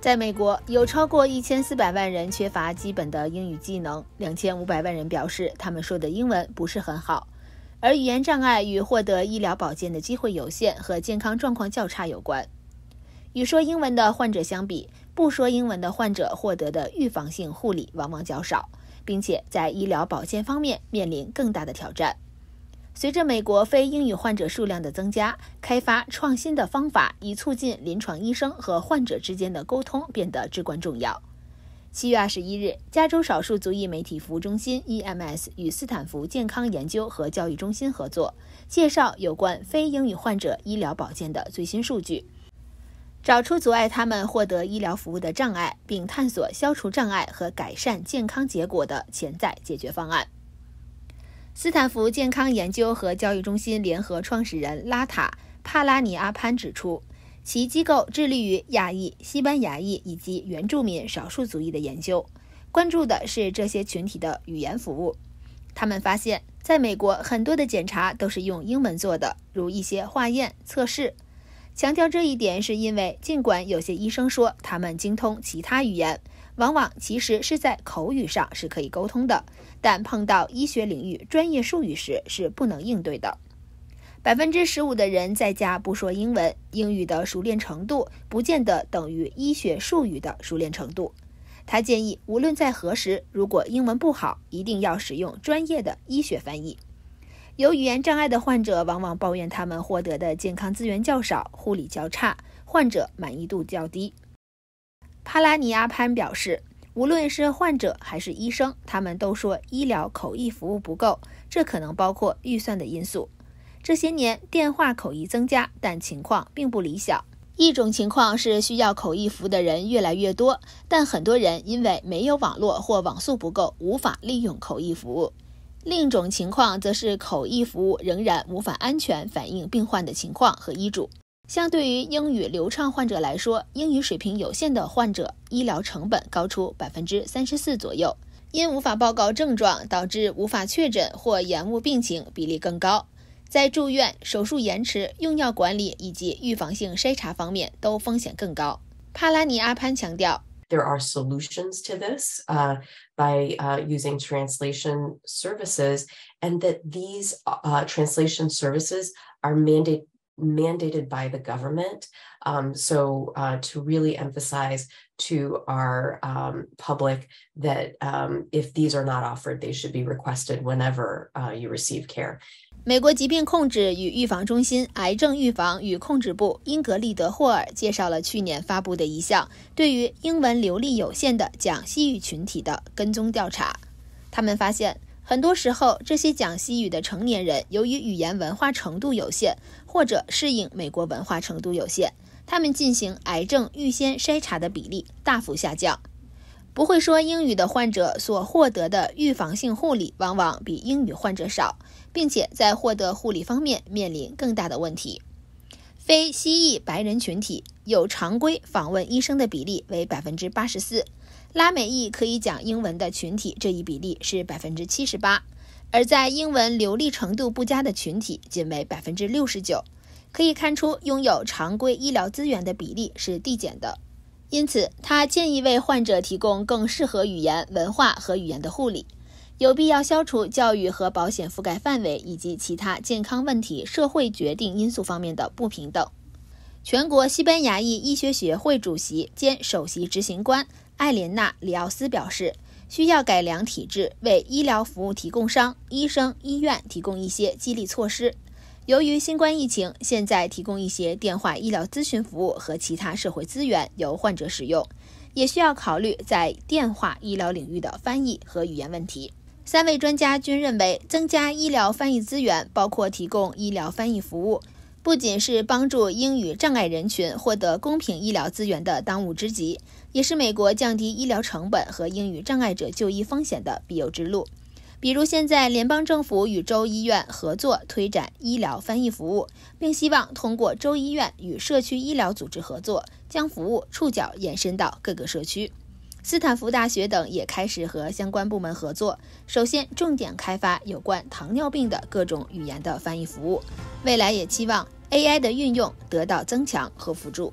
在美国，有超过一千四百万人缺乏基本的英语技能，两千五百万人表示他们说的英文不是很好。而语言障碍与获得医疗保健的机会有限和健康状况较差有关。与说英文的患者相比，不说英文的患者获得的预防性护理往往较少，并且在医疗保健方面面临更大的挑战。随着美国非英语患者数量的增加，开发创新的方法以促进临床医生和患者之间的沟通变得至关重要。七月二十一日，加州少数族裔媒体服务中心 （EMS） 与斯坦福健康研究和教育中心合作，介绍有关非英语患者医疗保健的最新数据，找出阻碍他们获得医疗服务的障碍，并探索消除障碍和改善健康结果的潜在解决方案。斯坦福健康研究和教育中心联合创始人拉塔帕拉尼阿潘指出，其机构致力于亚裔、西班牙裔以及原住民少数族裔的研究，关注的是这些群体的语言服务。他们发现，在美国，很多的检查都是用英文做的，如一些化验测试。强调这一点，是因为尽管有些医生说他们精通其他语言。往往其实是在口语上是可以沟通的，但碰到医学领域专业术语时是不能应对的。百分之十五的人在家不说英文，英语的熟练程度不见得等于医学术语的熟练程度。他建议，无论在何时，如果英文不好，一定要使用专业的医学翻译。有语言障碍的患者往往抱怨他们获得的健康资源较少，护理较差，患者满意度较低。帕拉尼阿潘表示，无论是患者还是医生，他们都说医疗口译服务不够，这可能包括预算的因素。这些年电话口译增加，但情况并不理想。一种情况是需要口译服务的人越来越多，但很多人因为没有网络或网速不够，无法利用口译服务。另一种情况则是口译服务仍然无法安全反映病患的情况和医嘱。相对于英语流畅患者来说，英语水平有限的患者医疗成本高出百分之三十四左右。因无法报告症状导致无法确诊或延误病情比例更高，在住院、手术延迟、用药管理以及预防性筛查方面都风险更高。帕拉尼阿潘强调：“There are solutions to this, uh, by uh using translation services, and that these uh translation services are mandated.” mandated by the government. Um, so uh, to really emphasize to our um, public that um, if these are not offered, they should be requested whenever uh, you receive care. 美国疾病控制与预防中心癌症预防与控制部英格丽德·霍尔介绍了去年发布的一项对于英文流利有限的讲西语群体的跟踪调查。他们发现，很多时候，这些讲西语的成年人由于语言文化程度有限，或者适应美国文化程度有限，他们进行癌症预先筛查的比例大幅下降。不会说英语的患者所获得的预防性护理往往比英语患者少，并且在获得护理方面面临更大的问题。非西裔白人群体有常规访问医生的比例为百分之八十四，拉美裔可以讲英文的群体这一比例是百分之七十八，而在英文流利程度不佳的群体仅为百分之六十九。可以看出，拥有常规医疗资源的比例是递减的，因此他建议为患者提供更适合语言、文化和语言的护理。有必要消除教育和保险覆盖范围以及其他健康问题、社会决定因素方面的不平等。全国西班牙裔医学学会主席兼首席执行官艾莲娜·里奥斯表示，需要改良体制，为医疗服务提供商、医生、医院提供一些激励措施。由于新冠疫情，现在提供一些电话医疗咨询服务和其他社会资源由患者使用，也需要考虑在电话医疗领域的翻译和语言问题。三位专家均认为，增加医疗翻译资源，包括提供医疗翻译服务，不仅是帮助英语障碍人群获得公平医疗资源的当务之急，也是美国降低医疗成本和英语障碍者就医风险的必由之路。比如，现在联邦政府与州医院合作推展医疗翻译服务，并希望通过州医院与社区医疗组织合作，将服务触角延伸到各个社区。斯坦福大学等也开始和相关部门合作，首先重点开发有关糖尿病的各种语言的翻译服务，未来也期望 AI 的运用得到增强和辅助。